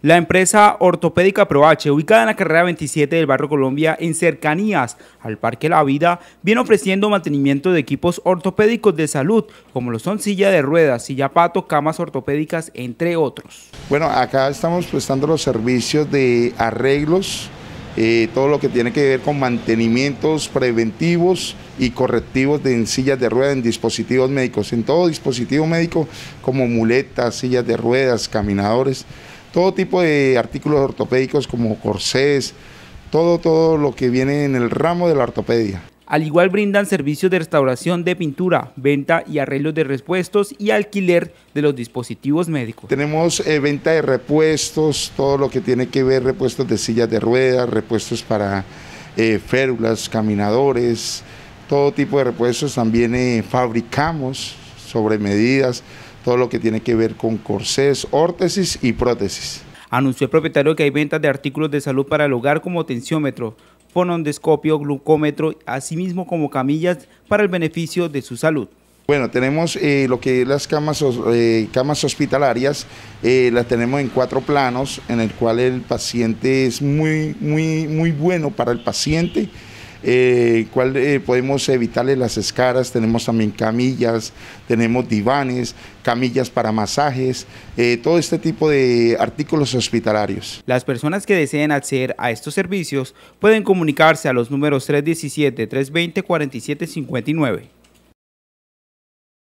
La empresa ortopédica ProH, ubicada en la carrera 27 del barrio Colombia, en cercanías al Parque La Vida, viene ofreciendo mantenimiento de equipos ortopédicos de salud, como lo son silla de ruedas, silla pato, camas ortopédicas, entre otros. Bueno, acá estamos prestando los servicios de arreglos, eh, todo lo que tiene que ver con mantenimientos preventivos y correctivos de en sillas de ruedas, en dispositivos médicos, en todo dispositivo médico como muletas, sillas de ruedas, caminadores todo tipo de artículos ortopédicos como corsés, todo, todo lo que viene en el ramo de la ortopedia. Al igual brindan servicios de restauración de pintura, venta y arreglos de repuestos y alquiler de los dispositivos médicos. Tenemos eh, venta de repuestos, todo lo que tiene que ver repuestos de sillas de ruedas, repuestos para eh, férulas, caminadores, todo tipo de repuestos. También eh, fabricamos sobre medidas, todo lo que tiene que ver con corsés, órtesis y prótesis. Anunció el propietario que hay ventas de artículos de salud para el hogar como tensiómetro, fonondescopio, glucómetro, asimismo como camillas para el beneficio de su salud. Bueno, tenemos eh, lo que es las camas, eh, camas hospitalarias, eh, las tenemos en cuatro planos, en el cual el paciente es muy, muy, muy bueno para el paciente eh, cuál eh, podemos evitarle las escaras, tenemos también camillas, tenemos divanes, camillas para masajes, eh, todo este tipo de artículos hospitalarios. Las personas que deseen acceder a estos servicios pueden comunicarse a los números 317-320-4759.